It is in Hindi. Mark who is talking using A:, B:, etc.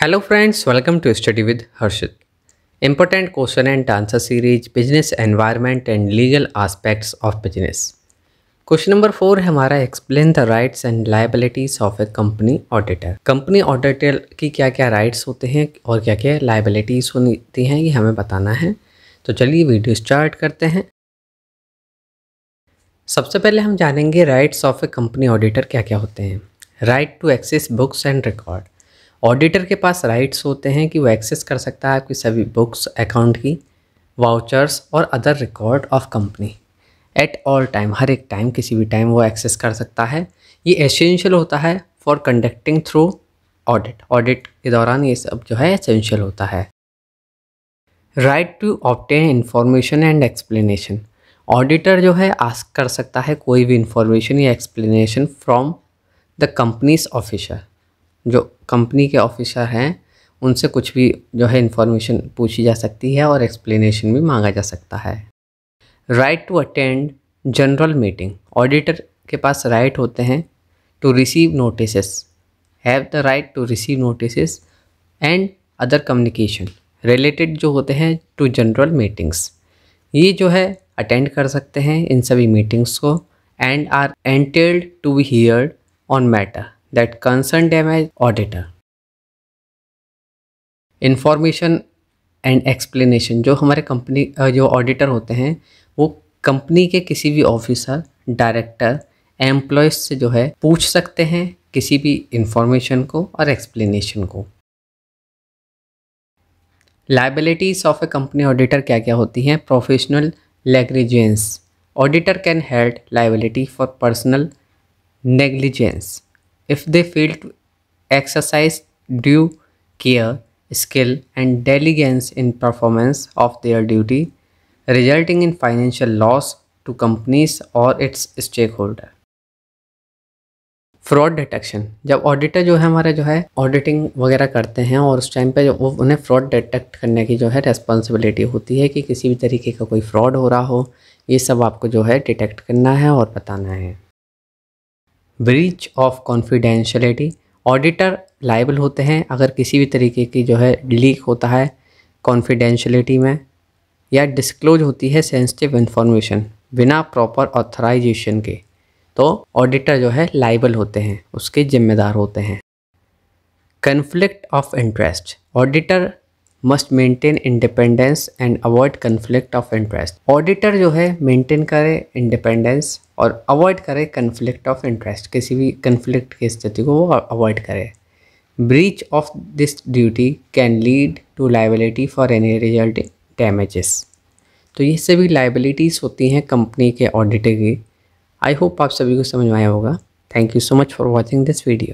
A: Hello friends welcome to study with Harshit important question and answer series business environment and legal aspects of business question number four है हमारा explain the rights and liabilities of a company auditor company auditor की क्या क्या राइट्स होते हैं और क्या क्या लाइबिलिटीज़ होती हैं ये हमें बताना है तो चलिए वीडियो स्टार्ट करते हैं सबसे पहले हम जानेंगे rights of a company auditor क्या क्या होते हैं right to access books and record auditor के पास राइट्स होते हैं कि वो एक्सेस कर सकता है आपकी सभी बुक्स अकाउंट की वाउचर्स और other record of company at all time हर एक टाइम किसी भी टाइम वो एक्सेस कर सकता है ये एसेंशियल होता है for conducting through audit audit के दौरान ये सब जो है एसेंशियल होता है right to obtain information and explanation auditor जो है आस्क कर सकता है कोई भी इंफॉर्मेशन या explanation from the companies officer जो कंपनी के ऑफिसर हैं उनसे कुछ भी जो है इंफॉर्मेशन पूछी जा सकती है और एक्सप्लेनेशन भी मांगा जा सकता है right to attend general meeting auditor के पास राइट होते हैं to receive notices have the right to receive notices and other communication related जो होते हैं टू जनरल मीटिंग्स ये जो है अटेंड कर सकते हैं इन सभी मीटिंग्स को and are entitled to be heard on matter that concern damage auditor information and explanation जो हमारे कंपनी जो ऑडिटर होते हैं वो कंपनी के किसी भी ऑफिसर डायरेक्टर एम्प्लॉयज से जो है पूछ सकते हैं किसी भी इंफॉर्मेशन को और एक्सप्लेनेशन को liabilities of a company auditor क्या क्या होती हैं professional negligence auditor can held liability for personal negligence if they fail to exercise due care, skill, and diligence in performance of their duty, resulting in financial loss to companies or its stakeholder. Fraud detection जब ऑडिटर जो है हमारा जो है ऑडिटिंग वगैरह करते हैं और उस टाइम पे जो वो उन्हें फ्रॉड डिटेक्ट करने की जो है रेस्पॉन्सिबिलिटी होती है कि किसी भी तरीके का कोई फ्रॉड हो रहा हो ये सब आपको जो है डिटेक्ट करना है और बताना है breach of confidentiality auditor liable होते हैं अगर किसी भी तरीके की जो है लीक होता है कॉन्फिडेंशलिटी में या डिस्क्लोज होती है सेंसिटिव इंफॉर्मेशन बिना प्रॉपर ऑथराइजेशन के तो ऑडिटर जो है लाइबल होते हैं उसके जिम्मेदार होते हैं conflict of interest auditor must maintain independence and avoid conflict of interest auditor जो है मेंटेन करे इंडिपेंडेंस और अवॉइड करे कन्फ्लिक्ट ऑफ इंटरेस्ट किसी भी कन्फ्लिक्ट की स्थिति को वो अवॉइड करे breach of this duty can lead to liability for any result damages तो ये सभी लाइबिलिटीज़ होती हैं कंपनी के ऑडिटर की आई होप आप सभी को समझ में आया होगा thank you so much for watching this video